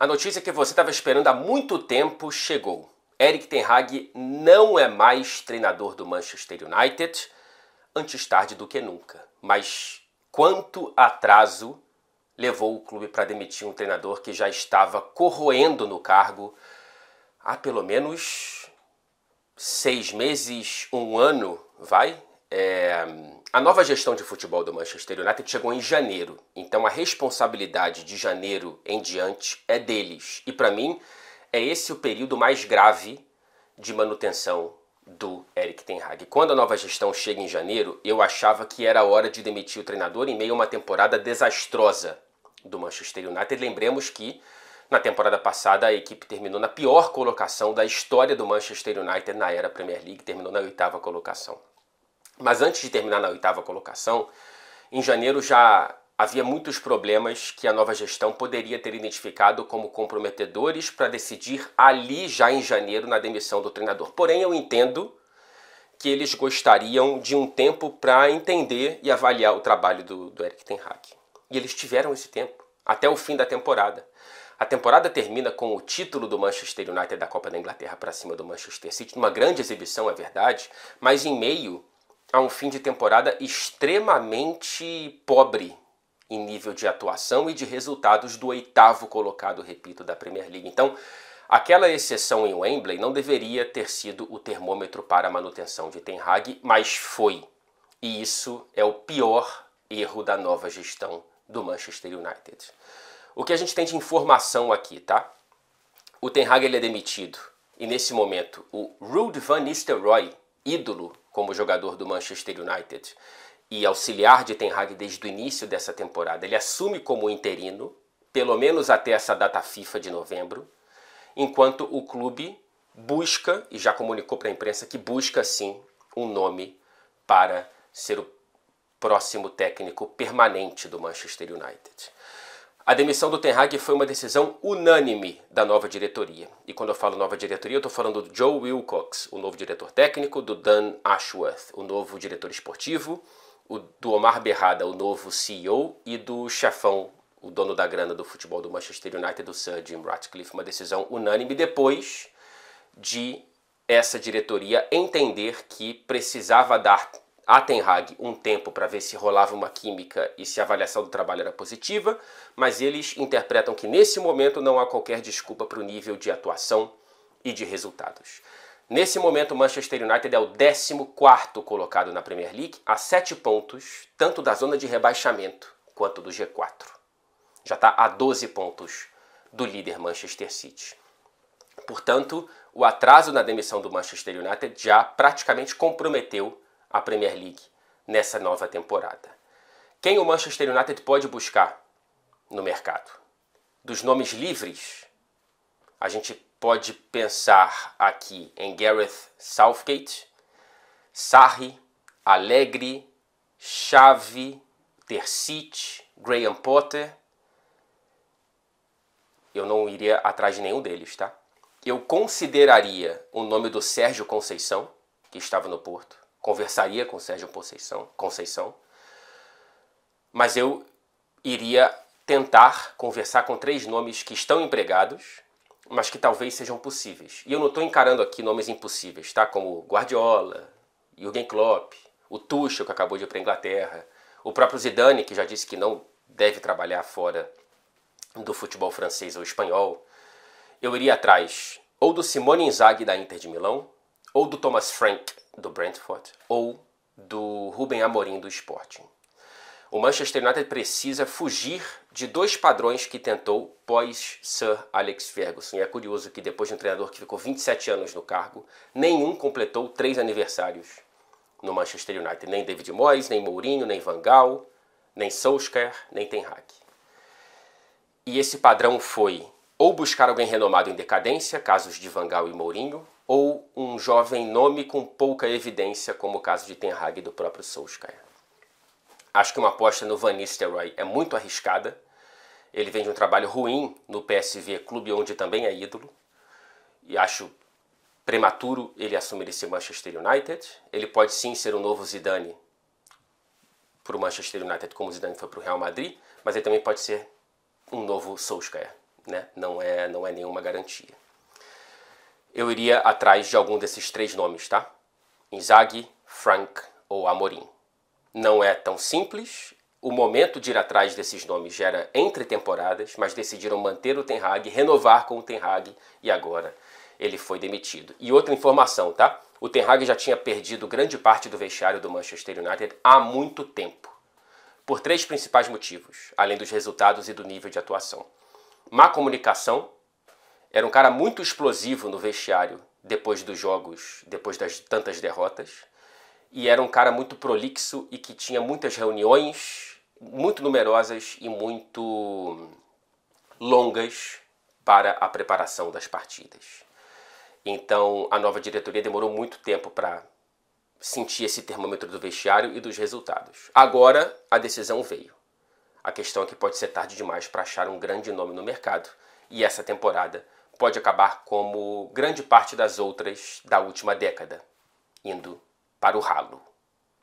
A notícia que você estava esperando há muito tempo chegou. Eric Ten Hag não é mais treinador do Manchester United, antes tarde do que nunca. Mas quanto atraso levou o clube para demitir um treinador que já estava corroendo no cargo há pelo menos seis meses, um ano, vai? É a nova gestão de futebol do Manchester United chegou em janeiro, então a responsabilidade de janeiro em diante é deles. E para mim, é esse o período mais grave de manutenção do Eric Ten Hag. Quando a nova gestão chega em janeiro, eu achava que era hora de demitir o treinador em meio a uma temporada desastrosa do Manchester United. Lembremos que na temporada passada a equipe terminou na pior colocação da história do Manchester United na era Premier League, terminou na oitava colocação. Mas antes de terminar na oitava colocação, em janeiro já havia muitos problemas que a nova gestão poderia ter identificado como comprometedores para decidir ali já em janeiro na demissão do treinador. Porém, eu entendo que eles gostariam de um tempo para entender e avaliar o trabalho do, do Eric Ten Hag. E eles tiveram esse tempo, até o fim da temporada. A temporada termina com o título do Manchester United da Copa da Inglaterra para cima do Manchester City, numa grande exibição, é verdade, mas em meio a um fim de temporada extremamente pobre em nível de atuação e de resultados do oitavo colocado, repito, da Premier League. Então, aquela exceção em Wembley não deveria ter sido o termômetro para a manutenção de Ten Hag, mas foi. E isso é o pior erro da nova gestão do Manchester United. O que a gente tem de informação aqui, tá? O Ten Hag ele é demitido. E nesse momento, o Ruud van Nistelrooy, ídolo como jogador do Manchester United e auxiliar de Ten Hag desde o início dessa temporada. Ele assume como interino, pelo menos até essa data FIFA de novembro, enquanto o clube busca e já comunicou para a imprensa que busca sim um nome para ser o próximo técnico permanente do Manchester United. A demissão do Ten Hag foi uma decisão unânime da nova diretoria. E quando eu falo nova diretoria, eu estou falando do Joe Wilcox, o novo diretor técnico, do Dan Ashworth, o novo diretor esportivo, do Omar Berrada, o novo CEO, e do chefão, o dono da grana do futebol do Manchester United, do Sir Jim Ratcliffe. Uma decisão unânime depois de essa diretoria entender que precisava dar a Ten Hag um tempo para ver se rolava uma química e se a avaliação do trabalho era positiva, mas eles interpretam que nesse momento não há qualquer desculpa para o nível de atuação e de resultados. Nesse momento, o Manchester United é o 14 colocado na Premier League, a 7 pontos, tanto da zona de rebaixamento quanto do G4. Já está a 12 pontos do líder Manchester City. Portanto, o atraso na demissão do Manchester United já praticamente comprometeu a Premier League nessa nova temporada. Quem o Manchester United pode buscar no mercado? Dos nomes livres, a gente pode pensar aqui em Gareth Southgate, Sarri, Alegre, Xavi, Tercite, Graham Potter. Eu não iria atrás de nenhum deles, tá? Eu consideraria o nome do Sérgio Conceição, que estava no Porto conversaria com Sérgio Conceição, Conceição, mas eu iria tentar conversar com três nomes que estão empregados, mas que talvez sejam possíveis. E eu não estou encarando aqui nomes impossíveis, tá? Como Guardiola, Jürgen Klopp, o Tuchel que acabou de ir para a Inglaterra, o próprio Zidane que já disse que não deve trabalhar fora do futebol francês ou espanhol. Eu iria atrás ou do Simone Inzaghi da Inter de Milão, ou do Thomas Frank do Brentford ou do Ruben Amorim do Sporting. O Manchester United precisa fugir de dois padrões que tentou pós Sir Alex Ferguson. E é curioso que depois de um treinador que ficou 27 anos no cargo, nenhum completou três aniversários no Manchester United. Nem David Moyes, nem Mourinho, nem Van Gaal, nem Solskjaer, nem Ten Hag. E esse padrão foi ou buscar alguém renomado em decadência, casos de Van Gaal e Mourinho, ou um jovem nome com pouca evidência, como o caso de Ten Hag e do próprio Solskjaer. Acho que uma aposta no Van Nistelrooy é muito arriscada. Ele vem de um trabalho ruim no PSV, clube onde também é ídolo. E acho prematuro ele assumir esse Manchester United. Ele pode sim ser o um novo Zidane para o Manchester United, como o Zidane foi para o Real Madrid, mas ele também pode ser um novo Solskjaer. Né? Não, é, não é nenhuma garantia eu iria atrás de algum desses três nomes, tá? Inzaghi, Frank ou Amorim. Não é tão simples. O momento de ir atrás desses nomes gera entre temporadas, mas decidiram manter o Ten Hag, renovar com o Ten Hag e agora ele foi demitido. E outra informação, tá? O Ten Hag já tinha perdido grande parte do vestiário do Manchester United há muito tempo, por três principais motivos, além dos resultados e do nível de atuação: má comunicação, era um cara muito explosivo no vestiário depois dos jogos, depois das tantas derrotas. E era um cara muito prolixo e que tinha muitas reuniões, muito numerosas e muito longas para a preparação das partidas. Então a nova diretoria demorou muito tempo para sentir esse termômetro do vestiário e dos resultados. Agora a decisão veio. A questão é que pode ser tarde demais para achar um grande nome no mercado e essa temporada pode acabar como grande parte das outras da última década, indo para o ralo.